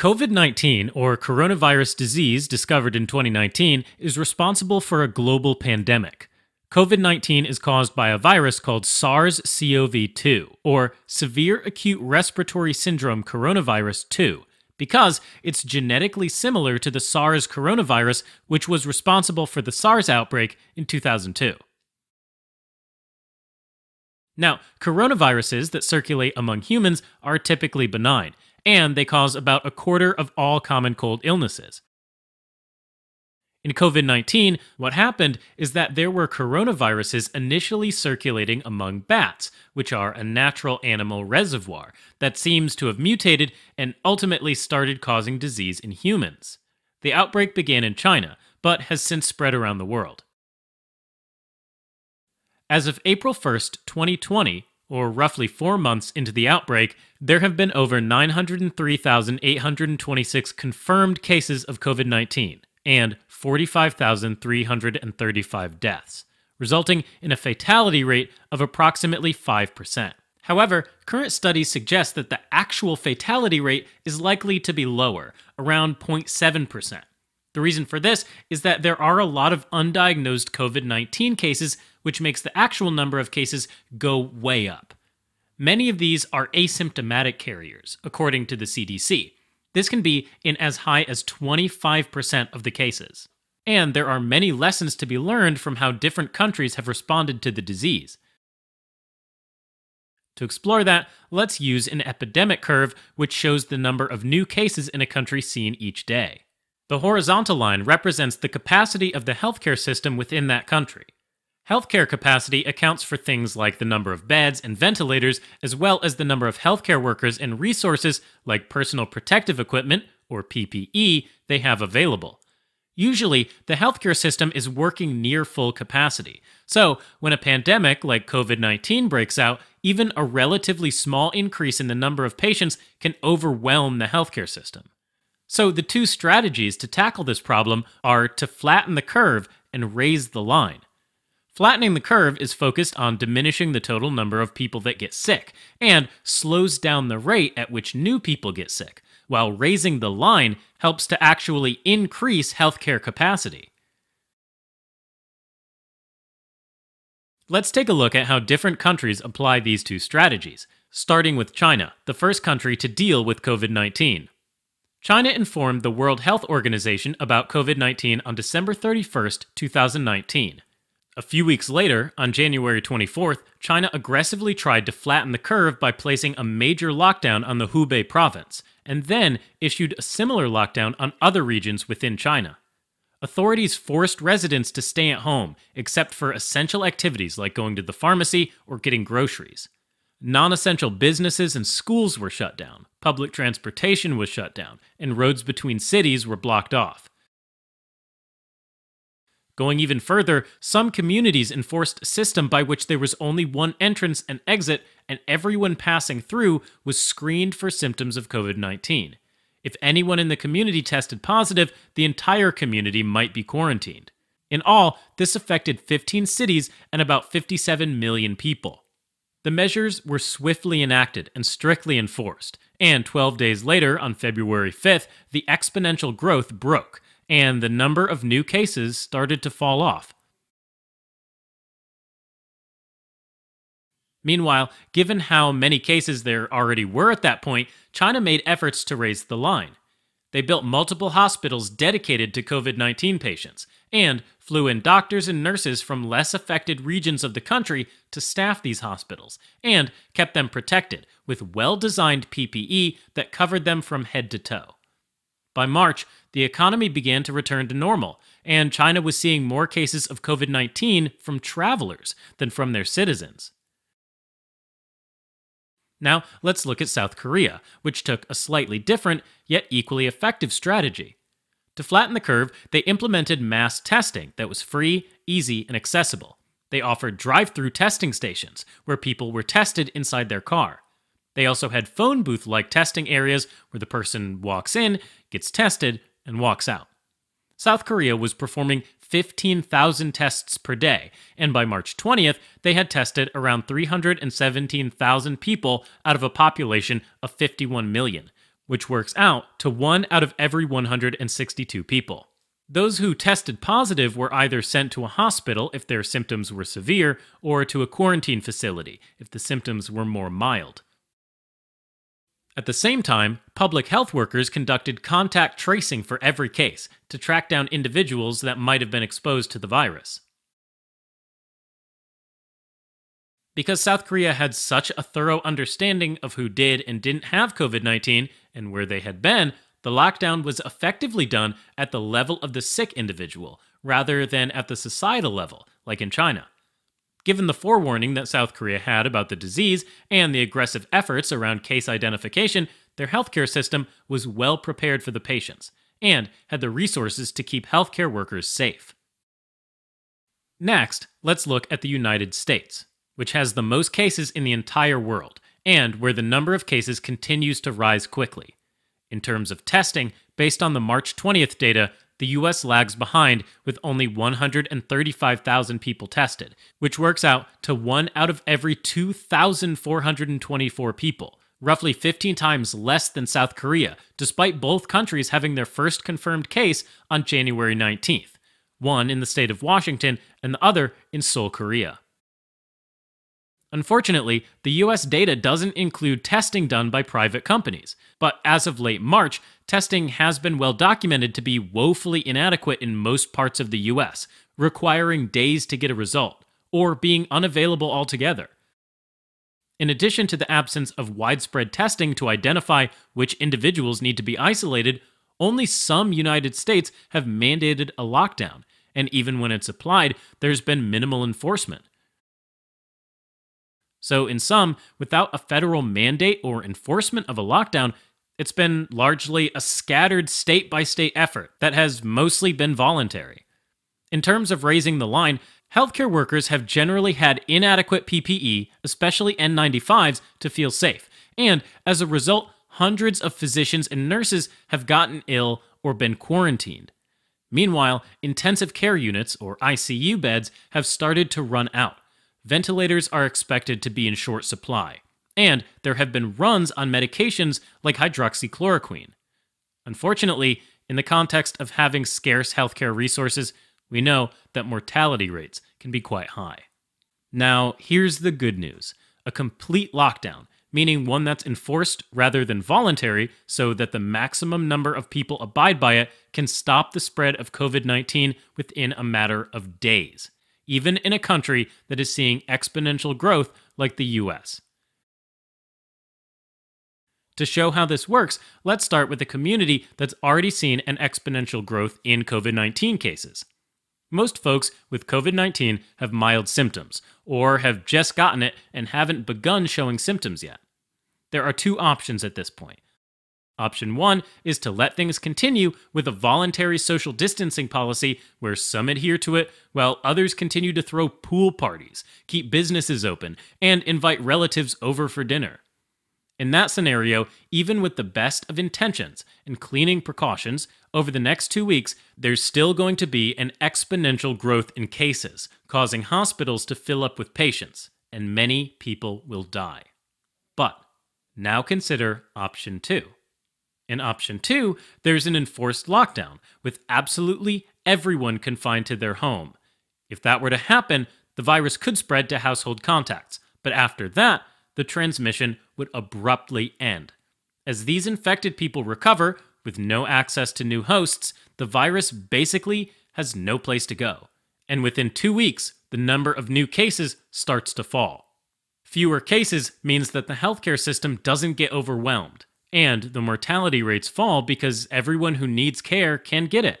COVID 19, or coronavirus disease discovered in 2019, is responsible for a global pandemic. COVID 19 is caused by a virus called SARS CoV 2, or Severe Acute Respiratory Syndrome Coronavirus 2, because it's genetically similar to the SARS coronavirus, which was responsible for the SARS outbreak in 2002. Now, coronaviruses that circulate among humans are typically benign and they cause about a quarter of all common cold illnesses. In COVID 19, what happened is that there were coronaviruses initially circulating among bats, which are a natural animal reservoir that seems to have mutated and ultimately started causing disease in humans. The outbreak began in China, but has since spread around the world. As of April 1st, 2020, or roughly four months into the outbreak, there have been over 903,826 confirmed cases of COVID 19 and 45,335 deaths, resulting in a fatality rate of approximately 5%. However, current studies suggest that the actual fatality rate is likely to be lower, around 0.7%. The reason for this is that there are a lot of undiagnosed COVID 19 cases which makes the actual number of cases go way up. Many of these are asymptomatic carriers, according to the CDC. This can be in as high as 25% of the cases. And there are many lessons to be learned from how different countries have responded to the disease. To explore that, let's use an epidemic curve, which shows the number of new cases in a country seen each day. The horizontal line represents the capacity of the healthcare system within that country. Healthcare capacity accounts for things like the number of beds and ventilators, as well as the number of healthcare workers and resources like personal protective equipment, or PPE, they have available. Usually, the healthcare system is working near full capacity. So, when a pandemic like COVID 19 breaks out, even a relatively small increase in the number of patients can overwhelm the healthcare system. So, the two strategies to tackle this problem are to flatten the curve and raise the line. Flattening the curve is focused on diminishing the total number of people that get sick and slows down the rate at which new people get sick, while raising the line helps to actually increase healthcare capacity. Let's take a look at how different countries apply these two strategies, starting with China, the first country to deal with COVID 19. China informed the World Health Organization about COVID 19 on December 31, 2019. A few weeks later, on January 24th, China aggressively tried to flatten the curve by placing a major lockdown on the Hubei province, and then issued a similar lockdown on other regions within China. Authorities forced residents to stay at home, except for essential activities like going to the pharmacy or getting groceries. Non essential businesses and schools were shut down, public transportation was shut down, and roads between cities were blocked off. Going even further, some communities enforced a system by which there was only one entrance and exit, and everyone passing through was screened for symptoms of COVID 19. If anyone in the community tested positive, the entire community might be quarantined. In all, this affected 15 cities and about 57 million people. The measures were swiftly enacted and strictly enforced, and 12 days later, on February 5th, the exponential growth broke, and the number of new cases started to fall off. Meanwhile, given how many cases there already were at that point, China made efforts to raise the line. They built multiple hospitals dedicated to COVID 19 patients and flew in doctors and nurses from less affected regions of the country to staff these hospitals and kept them protected with well designed PPE that covered them from head to toe. By March, the economy began to return to normal, and China was seeing more cases of COVID 19 from travelers than from their citizens. Now, let's look at South Korea, which took a slightly different, yet equally effective strategy. To flatten the curve, they implemented mass testing that was free, easy, and accessible. They offered drive through testing stations where people were tested inside their car. They also had phone booth like testing areas where the person walks in, gets tested, and walks out. South Korea was performing 15,000 tests per day, and by March 20th, they had tested around 317,000 people out of a population of 51 million, which works out to 1 out of every 162 people. Those who tested positive were either sent to a hospital if their symptoms were severe, or to a quarantine facility if the symptoms were more mild. At the same time, public health workers conducted contact tracing for every case to track down individuals that might have been exposed to the virus. Because South Korea had such a thorough understanding of who did and didn't have COVID 19 and where they had been, the lockdown was effectively done at the level of the sick individual rather than at the societal level, like in China. Given the forewarning that South Korea had about the disease and the aggressive efforts around case identification, their healthcare system was well prepared for the patients and had the resources to keep healthcare workers safe. Next, let's look at the United States, which has the most cases in the entire world and where the number of cases continues to rise quickly. In terms of testing, based on the March 20th data, the US lags behind with only 135,000 people tested, which works out to 1 out of every 2,424 people, roughly 15 times less than South Korea, despite both countries having their first confirmed case on January 19th, one in the state of Washington and the other in Seoul, Korea. Unfortunately, the US data doesn't include testing done by private companies, but as of late March, testing has been well documented to be woefully inadequate in most parts of the US, requiring days to get a result, or being unavailable altogether. In addition to the absence of widespread testing to identify which individuals need to be isolated, only some United States have mandated a lockdown, and even when it's applied, there's been minimal enforcement. So, in sum, without a federal mandate or enforcement of a lockdown, it's been largely a scattered state by state effort that has mostly been voluntary. In terms of raising the line, healthcare workers have generally had inadequate PPE, especially N95s, to feel safe. And as a result, hundreds of physicians and nurses have gotten ill or been quarantined. Meanwhile, intensive care units, or ICU beds, have started to run out ventilators are expected to be in short supply, and there have been runs on medications like hydroxychloroquine. Unfortunately, in the context of having scarce healthcare resources, we know that mortality rates can be quite high. Now, here's the good news a complete lockdown, meaning one that's enforced rather than voluntary, so that the maximum number of people abide by it, can stop the spread of COVID 19 within a matter of days even in a country that is seeing exponential growth like the US. To show how this works, let's start with a community that's already seen an exponential growth in COVID 19 cases. Most folks with COVID 19 have mild symptoms, or have just gotten it and haven't begun showing symptoms yet. There are two options at this point Option one is to let things continue with a voluntary social distancing policy where some adhere to it while others continue to throw pool parties, keep businesses open, and invite relatives over for dinner. In that scenario, even with the best of intentions and cleaning precautions, over the next two weeks, there's still going to be an exponential growth in cases, causing hospitals to fill up with patients, and many people will die. But now consider option two in option two, there's an enforced lockdown, with absolutely everyone confined to their home. If that were to happen, the virus could spread to household contacts, but after that, the transmission would abruptly end. As these infected people recover, with no access to new hosts, the virus basically has no place to go. And within two weeks, the number of new cases starts to fall. Fewer cases means that the healthcare system doesn't get overwhelmed and the mortality rates fall because everyone who needs care can get it.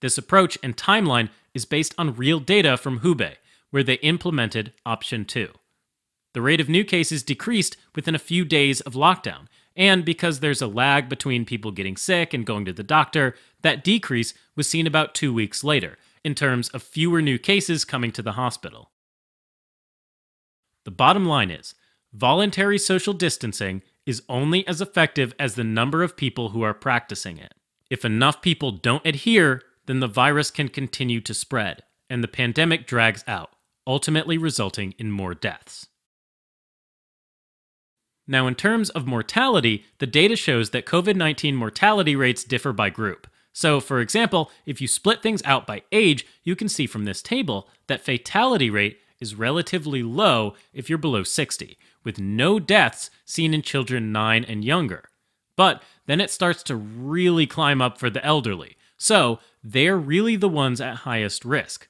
This approach and timeline is based on real data from Hubei, where they implemented option 2. The rate of new cases decreased within a few days of lockdown, and because there's a lag between people getting sick and going to the doctor, that decrease was seen about two weeks later, in terms of fewer new cases coming to the hospital. The bottom line is Voluntary social distancing is only as effective as the number of people who are practicing it. If enough people don't adhere, then the virus can continue to spread, and the pandemic drags out, ultimately resulting in more deaths. Now, in terms of mortality, the data shows that COVID 19 mortality rates differ by group. So, for example, if you split things out by age, you can see from this table that fatality rate is relatively low if you're below 60, with no deaths seen in children 9 and younger. But then it starts to really climb up for the elderly, so they're really the ones at highest risk.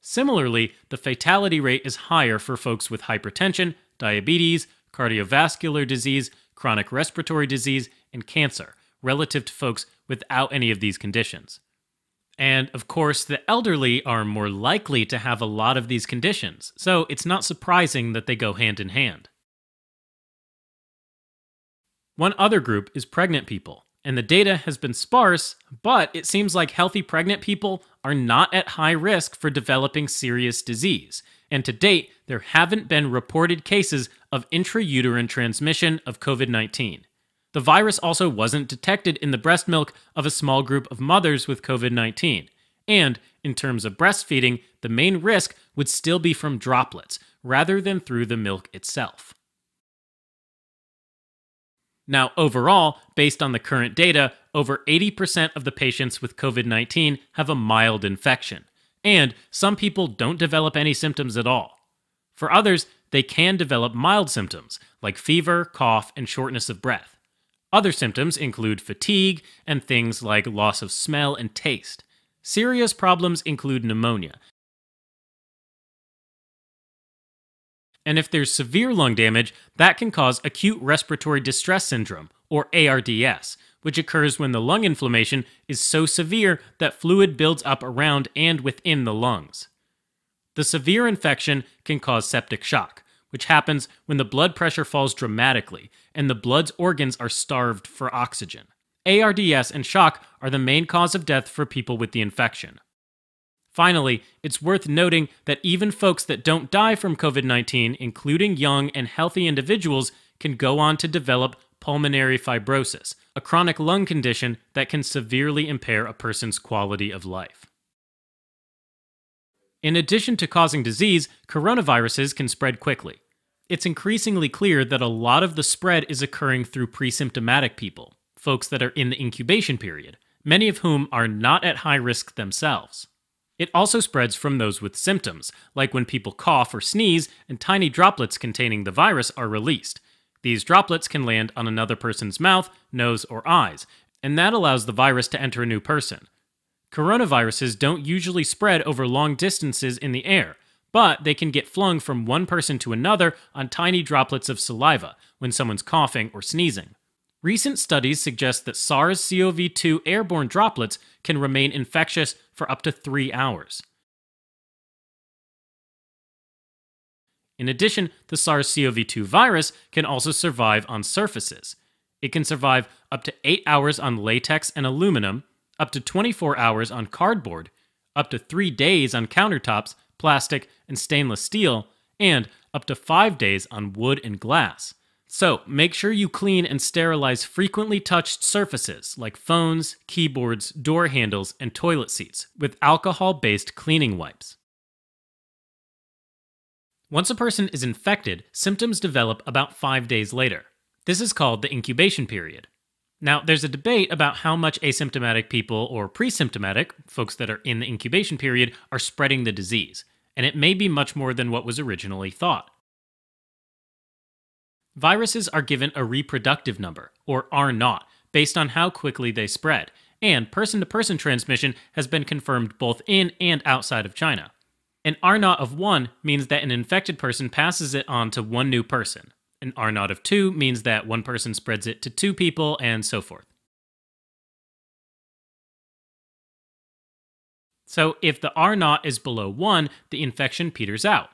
Similarly, the fatality rate is higher for folks with hypertension, diabetes, cardiovascular disease, chronic respiratory disease, and cancer, relative to folks without any of these conditions. And of course, the elderly are more likely to have a lot of these conditions, so it's not surprising that they go hand in hand. One other group is pregnant people, and the data has been sparse, but it seems like healthy pregnant people are not at high risk for developing serious disease. And to date, there haven't been reported cases of intrauterine transmission of COVID 19. The virus also wasn't detected in the breast milk of a small group of mothers with COVID 19. And in terms of breastfeeding, the main risk would still be from droplets rather than through the milk itself. Now, overall, based on the current data, over 80% of the patients with COVID 19 have a mild infection, and some people don't develop any symptoms at all. For others, they can develop mild symptoms like fever, cough, and shortness of breath. Other symptoms include fatigue and things like loss of smell and taste. Serious problems include pneumonia, And if there's severe lung damage, that can cause acute respiratory distress syndrome, or ARDS, which occurs when the lung inflammation is so severe that fluid builds up around and within the lungs. The severe infection can cause septic shock, which happens when the blood pressure falls dramatically and the blood's organs are starved for oxygen. ARDS and shock are the main cause of death for people with the infection. Finally, it's worth noting that even folks that don't die from COVID 19, including young and healthy individuals, can go on to develop pulmonary fibrosis, a chronic lung condition that can severely impair a person's quality of life. In addition to causing disease, coronaviruses can spread quickly. It's increasingly clear that a lot of the spread is occurring through presymptomatic people, folks that are in the incubation period, many of whom are not at high risk themselves. It also spreads from those with symptoms, like when people cough or sneeze and tiny droplets containing the virus are released. These droplets can land on another person's mouth, nose, or eyes, and that allows the virus to enter a new person. Coronaviruses don't usually spread over long distances in the air, but they can get flung from one person to another on tiny droplets of saliva when someone's coughing or sneezing. Recent studies suggest that SARS CoV 2 airborne droplets can remain infectious for up to three hours. In addition, the SARS CoV 2 virus can also survive on surfaces. It can survive up to 8 hours on latex and aluminum, up to 24 hours on cardboard, up to 3 days on countertops, plastic, and stainless steel, and up to 5 days on wood and glass. So make sure you clean and sterilize frequently touched surfaces like phones, keyboards, door handles, and toilet seats with alcohol based cleaning wipes. Once a person is infected, symptoms develop about five days later. This is called the incubation period. Now, there's a debate about how much asymptomatic people or presymptomatic, folks that are in the incubation period, are spreading the disease, and it may be much more than what was originally thought. Viruses are given a reproductive number, or R naught, based on how quickly they spread, and person to person transmission has been confirmed both in and outside of China. An R naught of 1 means that an infected person passes it on to one new person. An R naught of 2 means that one person spreads it to two people, and so forth. So if the R naught is below 1, the infection peters out.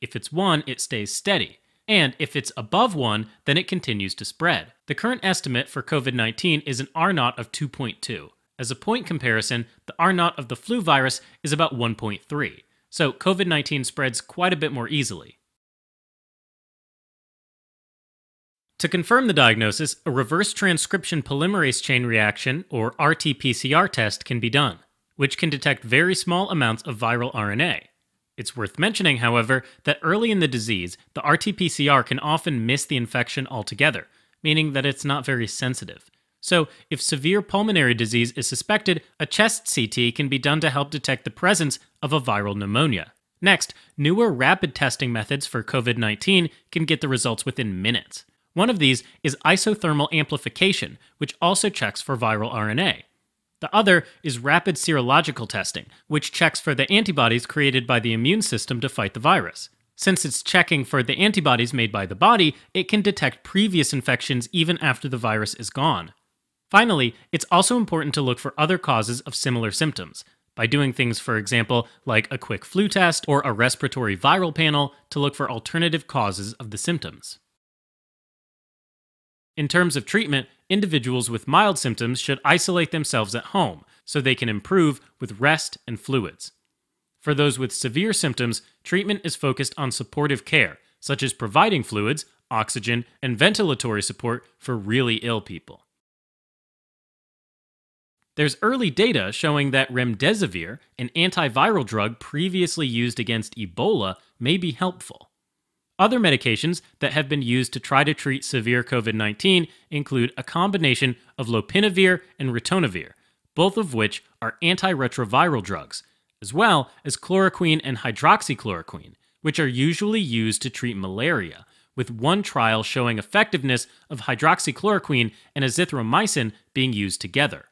If it's 1, it stays steady and if it's above 1, then it continues to spread. The current estimate for COVID 19 is an R naught of 2.2. As a point comparison, the R naught of the flu virus is about 1.3. So COVID 19 spreads quite a bit more easily. To confirm the diagnosis, a reverse transcription polymerase chain reaction, or RT PCR test, can be done, which can detect very small amounts of viral RNA. It's worth mentioning, however, that early in the disease, the RT PCR can often miss the infection altogether, meaning that it's not very sensitive. So, if severe pulmonary disease is suspected, a chest CT can be done to help detect the presence of a viral pneumonia. Next, newer rapid testing methods for COVID 19 can get the results within minutes. One of these is isothermal amplification, which also checks for viral RNA. The other is rapid serological testing, which checks for the antibodies created by the immune system to fight the virus. Since it's checking for the antibodies made by the body, it can detect previous infections even after the virus is gone. Finally, it's also important to look for other causes of similar symptoms by doing things, for example, like a quick flu test or a respiratory viral panel to look for alternative causes of the symptoms. In terms of treatment, individuals with mild symptoms should isolate themselves at home so they can improve with rest and fluids. For those with severe symptoms, treatment is focused on supportive care, such as providing fluids, oxygen, and ventilatory support for really ill people. There's early data showing that remdesivir, an antiviral drug previously used against Ebola, may be helpful. Other medications that have been used to try to treat severe COVID 19 include a combination of lopinavir and ritonavir, both of which are antiretroviral drugs, as well as chloroquine and hydroxychloroquine, which are usually used to treat malaria, with one trial showing effectiveness of hydroxychloroquine and azithromycin being used together.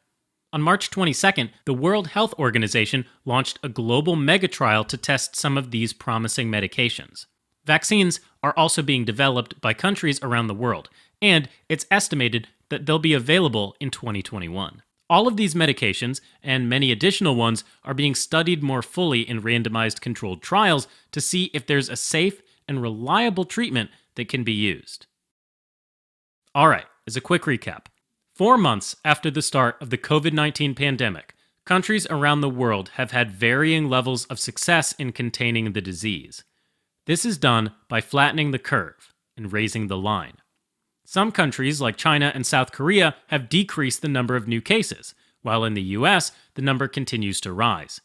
On March 22nd, the World Health Organization launched a global mega trial to test some of these promising medications. Vaccines are also being developed by countries around the world, and it's estimated that they'll be available in 2021. All of these medications, and many additional ones, are being studied more fully in randomized controlled trials to see if there's a safe and reliable treatment that can be used. All right, as a quick recap four months after the start of the COVID 19 pandemic, countries around the world have had varying levels of success in containing the disease. This is done by flattening the curve and raising the line. Some countries, like China and South Korea, have decreased the number of new cases, while in the US, the number continues to rise.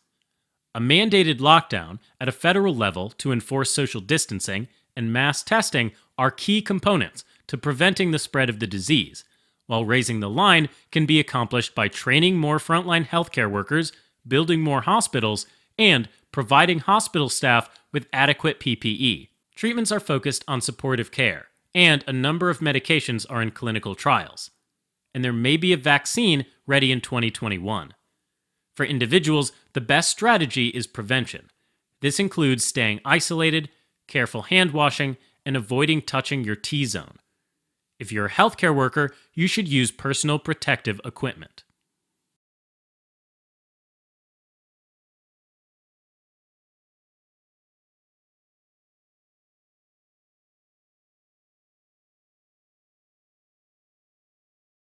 A mandated lockdown at a federal level to enforce social distancing and mass testing are key components to preventing the spread of the disease, while raising the line can be accomplished by training more frontline healthcare workers, building more hospitals, and providing hospital staff with adequate PPE. Treatments are focused on supportive care, and a number of medications are in clinical trials. And there may be a vaccine ready in 2021. For individuals, the best strategy is prevention. This includes staying isolated, careful hand washing, and avoiding touching your T zone. If you're a healthcare worker, you should use personal protective equipment.